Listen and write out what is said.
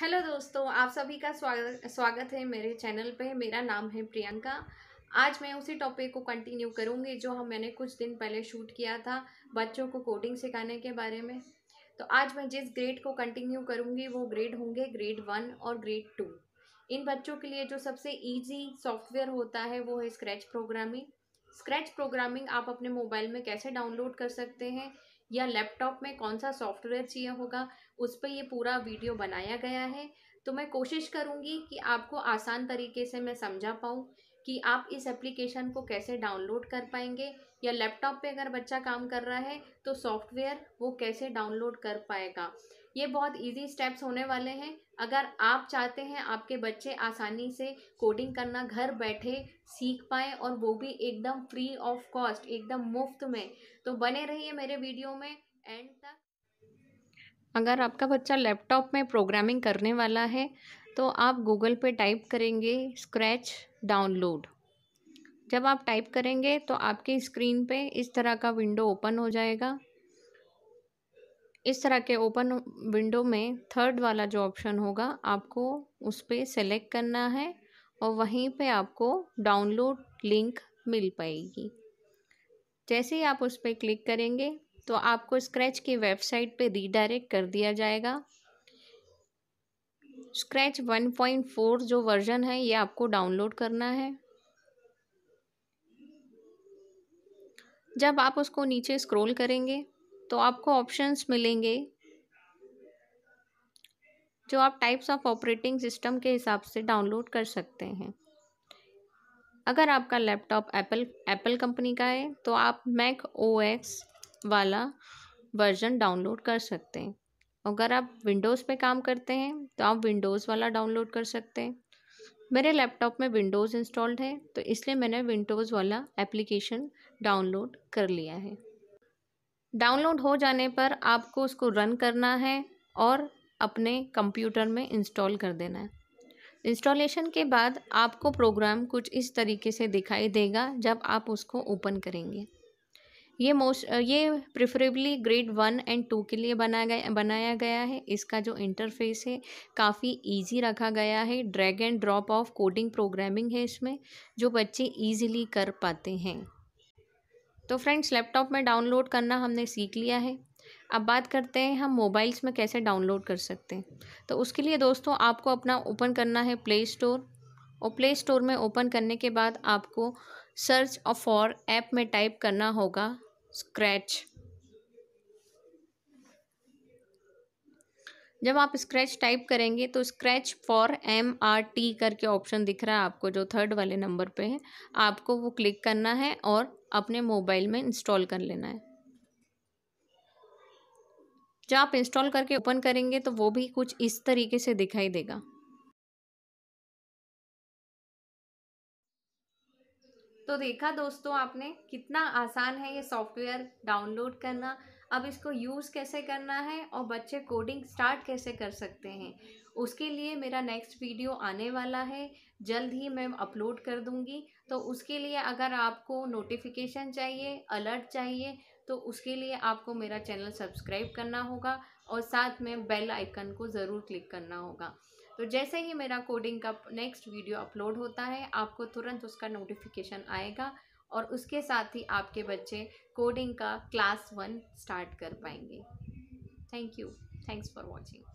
hello दोस्तों आप सभी का स्वागत स्वागत है मेरे चैनल पे मेरा नाम है प्रियंका आज मैं उसी टॉपिक को कंटिन्यू करूँगी जो हम मैंने कुछ दिन पहले शूट किया था बच्चों को कोडिंग सिखाने के बारे में तो आज मैं जिस ग्रेड को कंटिन्यू करूँगी वो ग्रेड होंगे ग्रेड वन और ग्रेड टू इन बच्चों के लिए जो सबसे ईजी सॉफ्टवेयर होता है वो है स्क्रैच प्रोग्रामिंग स्क्रैच प्रोग्रामिंग आप अपने मोबाइल में कैसे डाउनलोड कर सकते हैं या लैपटॉप में कौन सा सॉफ्टवेयर चाहिए होगा उस पर ये पूरा वीडियो बनाया गया है तो मैं कोशिश करूँगी कि आपको आसान तरीके से मैं समझा पाऊँ कि आप इस एप्लीकेशन को कैसे डाउनलोड कर पाएंगे या लैपटॉप पे अगर बच्चा काम कर रहा है तो सॉफ्टवेयर वो कैसे डाउनलोड कर पाएगा ये बहुत इजी स्टेप्स होने वाले हैं अगर आप चाहते हैं आपके बच्चे आसानी से कोडिंग करना घर बैठे सीख पाएँ और वो भी एकदम फ्री ऑफ कॉस्ट एकदम मुफ्त में तो बने रहिए मेरे वीडियो में एंड तक अगर आपका बच्चा लैपटॉप में प्रोग्रामिंग करने वाला है तो आप गूगल पे टाइप करेंगे स्क्रैच डाउनलोड जब आप टाइप करेंगे तो आपके स्क्रीन पे इस तरह का विंडो ओपन हो जाएगा इस तरह के ओपन विंडो में थर्ड वाला जो ऑप्शन होगा आपको उस पर सेलेक्ट करना है और वहीं पे आपको डाउनलोड लिंक मिल पाएगी जैसे ही आप उस पर क्लिक करेंगे तो आपको स्क्रैच की वेबसाइट पे रीडायरेक्ट कर दिया जाएगा स्क्रैच 1.4 जो वर्जन है ये आपको डाउनलोड करना है जब आप उसको नीचे स्क्रॉल करेंगे तो आपको ऑप्शंस मिलेंगे जो आप टाइप्स ऑफ ऑपरेटिंग सिस्टम के हिसाब से डाउनलोड कर सकते हैं अगर आपका लैपटॉप एप्पल एप्पल कंपनी का है तो आप मैक ओ एक्स वाला वर्जन डाउनलोड कर सकते हैं अगर आप विंडोज़ पे काम करते हैं तो आप विंडोज़ वाला डाउनलोड कर सकते हैं मेरे लैपटॉप में विंडोज़ इंस्टॉल्ड है तो इसलिए मैंने विंडोज़ वाला एप्लीकेशन डाउनलोड कर लिया है डाउनलोड हो जाने पर आपको उसको रन करना है और अपने कंप्यूटर में इंस्टॉल कर देना है इंस्टॉलेशन के बाद आपको प्रोग्राम कुछ इस तरीके से दिखाई देगा जब आप उसको ओपन करेंगे ये मोस्ट ये preferably grade one and two के लिए बनाया गया बनाया गया है इसका जो इंटरफेस है काफ़ी इजी रखा गया है drag and drop of coding programming है इसमें जो बच्चे इजीली कर पाते हैं तो फ्रेंड्स लैपटॉप में डाउनलोड करना हमने सीख लिया है अब बात करते हैं हम मोबाइल्स में कैसे डाउनलोड कर सकते हैं तो उसके लिए दोस्तों आपको अपना ओपन करना है प्ले स्टोर और प्ले स्टोर में ओपन करने के बाद आपको सर्च और फॉर ऐप में टाइप करना होगा स्क्रैच जब आप स्क्रैच टाइप करेंगे तो Scratch for M R T करके ऑप्शन दिख रहा है आपको जो थर्ड वाले नंबर पे है आपको वो क्लिक करना है और अपने मोबाइल में इंस्टॉल कर लेना है जब आप इंस्टॉल करके ओपन करेंगे तो वो भी कुछ इस तरीके से दिखाई देगा तो देखा दोस्तों आपने कितना आसान है ये सॉफ्टवेयर डाउनलोड करना अब इसको यूज़ कैसे करना है और बच्चे कोडिंग स्टार्ट कैसे कर सकते हैं उसके लिए मेरा नेक्स्ट वीडियो आने वाला है जल्द ही मैं अपलोड कर दूंगी तो उसके लिए अगर आपको नोटिफिकेशन चाहिए अलर्ट चाहिए तो उसके लिए आपको मेरा चैनल सब्सक्राइब करना होगा और साथ में बेल आइकन को ज़रूर क्लिक करना होगा तो जैसे ही मेरा कोडिंग का नेक्स्ट वीडियो अपलोड होता है आपको तुरंत उसका नोटिफिकेशन आएगा और उसके साथ ही आपके बच्चे कोडिंग का क्लास वन स्टार्ट कर पाएंगे thank you thanks for watching